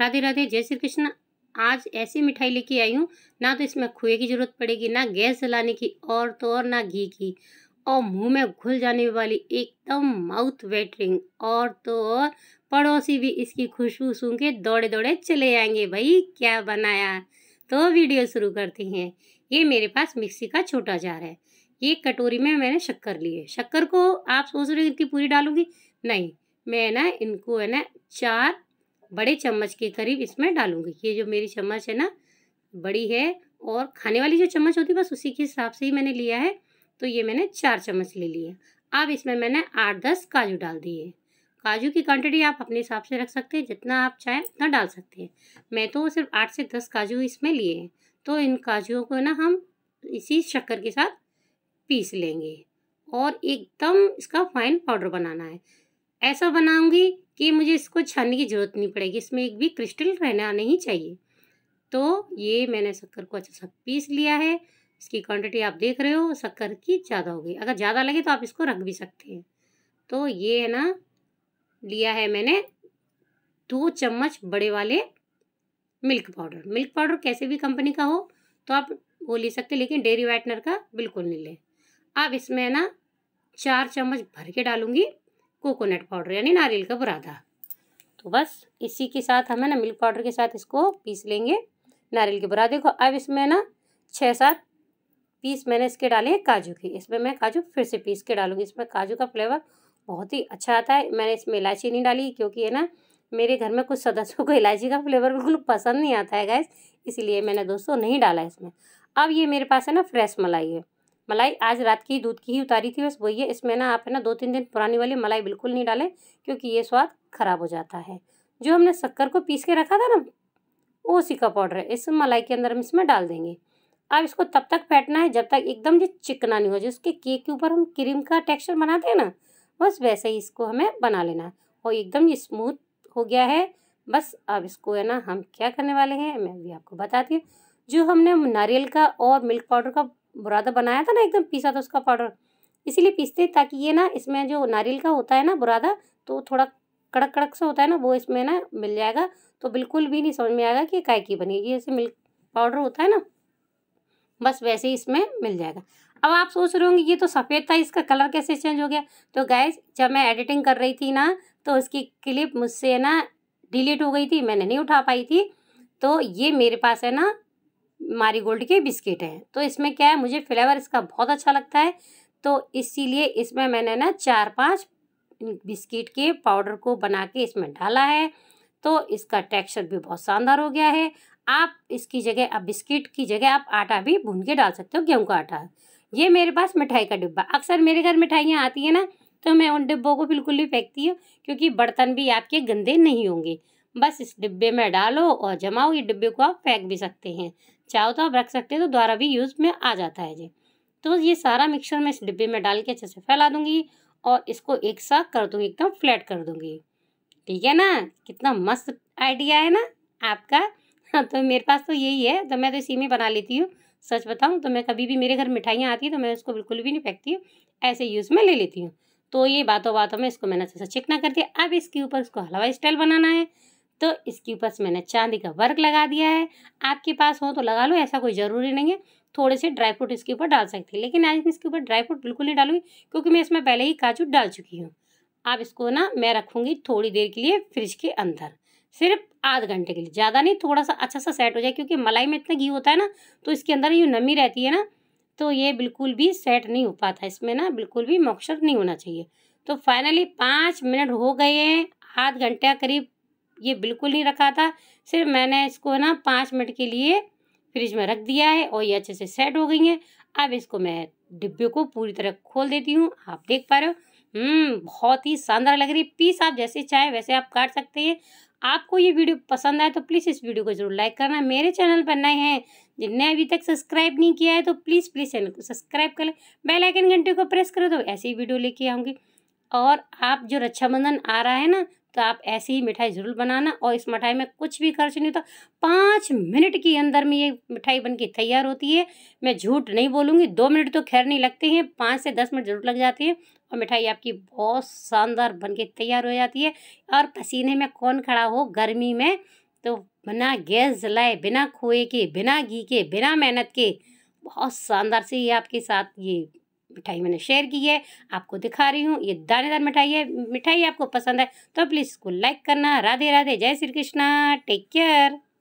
राधे राधे जय श्री कृष्ण आज ऐसी मिठाई लेके आई हूँ ना तो इसमें खोए की ज़रूरत पड़ेगी ना गैस जलाने की और तो और ना घी की और मुंह में घुल जाने वाली एकदम माउथ वेटरिंग और तो और पड़ोसी भी इसकी खुशबू सूं के दौड़े दौड़े चले आएंगे भाई क्या बनाया तो वीडियो शुरू करते हैं ये मेरे पास मिक्सी का छोटा जार है ये कटोरी में मैंने शक्कर लिए शक्कर को आप सोच रहे हो कि पूरी डालूंगी नहीं मैं ना इनको है ना चार बड़े चम्मच के करीब इसमें डालूंगी ये जो मेरी चम्मच है ना बड़ी है और खाने वाली जो चम्मच होती है बस उसी के हिसाब से ही मैंने लिया है तो ये मैंने चार चम्मच ले लिया अब इसमें मैंने आठ दस काजू डाल दिए काजू की क्वांटिटी आप अपने हिसाब से रख सकते हैं जितना आप चाहें उतना डाल सकते हैं मैं तो सिर्फ आठ से दस काजू इसमें लिए हैं तो इन काजुओं को ना हम इसी शक्कर के साथ पीस लेंगे और एकदम इसका फाइन पाउडर बनाना है ऐसा बनाऊंगी कि मुझे इसको छानने की ज़रूरत नहीं पड़ेगी इसमें एक भी क्रिस्टल रहना नहीं चाहिए तो ये मैंने शक्कर को अच्छा सा पीस लिया है इसकी क्वांटिटी आप देख रहे हो शक्कर की ज़्यादा हो गई अगर ज़्यादा लगे तो आप इसको रख भी सकते हैं तो ये है ना लिया है मैंने दो चम्मच बड़े वाले मिल्क पाउडर मिल्क पाउडर कैसे भी कंपनी का हो तो आप वो ले सकते लेकिन डेयरी वाइटनर का बिल्कुल नहीं लें आप इसमें ना चार चम्मच भर के डालूँगी कोकोनट पाउडर यानी नारियल का बुरादा तो बस इसी के साथ हमें ना मिल्क पाउडर के साथ इसको पीस लेंगे नारियल के बुरादे को अब इसमें ना छः सात पीस मैंने इसके डाले काजू के इसमें मैं काजू फिर से पीस के डालूंगी इसमें काजू का फ्लेवर बहुत ही अच्छा आता है मैंने इसमें इलायची नहीं डाली क्योंकि है ना मेरे घर में कुछ सदस्यों को इलायची का फ्लेवर बिल्कुल पसंद नहीं आता है गैस इसलिए मैंने दोस्तों नहीं डाला इसमें अब ये मेरे पास है ना फ्रेश मलाई है मलाई आज रात की दूध की ही उतारी थी बस वही है इसमें ना आप है ना दो तीन दिन पुरानी वाली मलाई बिल्कुल नहीं डालें क्योंकि ये स्वाद ख़राब हो जाता है जो हमने शक्कर को पीस के रखा था ना वो उसी का पाउडर है इस मलाई के अंदर हम इसमें डाल देंगे अब इसको तब तक फेंटना है जब तक एकदम जो चिकना नहीं हो जाए उसके केक के ऊपर हम क्रीम का टेक्स्चर बनाते हैं ना बस वैसे ही इसको हमें बना लेना है और एकदम ये स्मूथ हो गया है बस अब इसको है ना हम क्या करने वाले हैं मैं भी आपको बताती हूँ जो हमने नारियल का और मिल्क पाउडर का बुरादा बनाया था ना एकदम पीसा था उसका पाउडर इसीलिए पीसते ताकि ये ना इसमें जो नारियल का होता है ना बुरादा तो थोड़ा कड़क कड़क सा होता है ना वो इसमें ना मिल जाएगा तो बिल्कुल भी नहीं समझ में आएगा कि काय की बनी ये जैसे मिल्क पाउडर होता है ना बस वैसे ही इसमें मिल जाएगा अब आप सोच रहे होंगे ये तो सफ़ेद था इसका कलर कैसे चेंज हो गया तो गैस जब मैं एडिटिंग कर रही थी ना तो उसकी क्लिप मुझसे ना डिलीट हो गई थी मैंने नहीं उठा पाई थी तो ये मेरे पास है ना मारी गोल्ड के बिस्किट हैं तो इसमें क्या है मुझे फ्लेवर इसका बहुत अच्छा लगता है तो इसीलिए इसमें मैंने ना चार पांच बिस्किट के पाउडर को बना के इसमें डाला है तो इसका टेक्सचर भी बहुत शानदार हो गया है आप इसकी जगह अब बिस्किट की जगह आप आटा भी भून के डाल सकते हो गेहूँ का आटा ये मेरे पास मिठाई का डिब्बा अक्सर मेरे घर मिठाइयाँ आती हैं ना तो मैं उन डिब्बों को बिल्कुल भी फेंकती हूँ क्योंकि बर्तन भी आपके गंदे नहीं होंगे बस इस डिब्बे में डालो और जमाओ ये डिब्बे को आप फेंक भी सकते हैं चाहो तो आप रख सकते हो तो दोबारा भी यूज़ में आ जाता है जी तो ये सारा मिक्सचर मैं इस डिब्बे में डाल के अच्छे से फैला दूंगी और इसको एक साथ कर दूँगी एकदम फ्लैट कर दूँगी ठीक है ना कितना मस्त आइडिया है ना आपका हाँ, तो मेरे पास तो यही है तो मैं तो इसी में बना लेती हूँ सच बताऊँ तो मैं कभी भी मेरे घर मिठाइयाँ आती हैं तो मैं उसको बिल्कुल भी नहीं फेंकती हूँ ऐसे यूज़ में ले लेती हूँ तो ये बातों बातों में इसको मैंने अच्छे से चिकना कर दिया अब इसके ऊपर इसको हलवा स्टाइल बनाना है तो इसके ऊपर से मैंने चांदी का वर्क लगा दिया है आपके पास हो तो लगा लो ऐसा कोई ज़रूरी नहीं है थोड़े से ड्राई फ्रूट इसके ऊपर डाल सकती है लेकिन आज मैं इसके ऊपर ड्राई फ्रूट बिल्कुल नहीं डालूंगी क्योंकि मैं इसमें पहले ही काजू डाल चुकी हूँ आप इसको ना मैं रखूँगी थोड़ी देर के लिए फ्रिज के अंदर सिर्फ आध घंटे के लिए ज़्यादा नहीं थोड़ा सा अच्छा सा सेट हो जाए क्योंकि मलाई में इतना घी होता है ना तो इसके अंदर ये नमी रहती है ना तो ये बिल्कुल भी सेट नहीं हो पाता इसमें ना बिल्कुल भी मॉक्सर नहीं होना चाहिए तो फाइनली पाँच मिनट हो गए हैं आध घंटे करीब ये बिल्कुल नहीं रखा था सिर्फ मैंने इसको ना पाँच मिनट के लिए फ्रिज में रख दिया है और ये अच्छे से सेट हो गई है अब इसको मैं डिब्बे को पूरी तरह खोल देती हूँ आप देख पा रहे हो हम्म, बहुत ही शानदार लग रही है पीस आप जैसे चाहे वैसे आप काट सकते हैं आपको ये वीडियो पसंद आए तो प्लीज़ इस वीडियो को जरूर लाइक करना मेरे चैनल पर नए हैं जिनने अभी तक सब्सक्राइब नहीं किया है तो प्लीज़ प्लीज़ चैनल को सब्सक्राइब कर लें बेलाइकन घंटे को प्रेस करो तो ऐसी वीडियो लेके आऊँगी और आप जो रक्षाबंधन आ रहा है ना तो आप ऐसी ही मिठाई ज़रूर बनाना और इस मिठाई में कुछ भी खर्च नहीं होता पाँच मिनट के अंदर में ये मिठाई बन के तैयार होती है मैं झूठ नहीं बोलूँगी दो मिनट तो खैर नहीं लगते हैं पाँच से दस मिनट ज़रूर लग जाते हैं और मिठाई आपकी बहुत शानदार बन के तैयार हो जाती है और पसीने में कौन खड़ा हो गर्मी में तो बिना गैस जलाए बिना खोए के बिना घी के बिना मेहनत के बहुत शानदार से ये आपके साथ ये मिठाई मैंने शेयर की है आपको दिखा रही हूँ ये दानेदार मिठाई है मिठाई आपको पसंद है तो प्लीज़ इसको लाइक करना राधे राधे जय श्री कृष्णा टेक केयर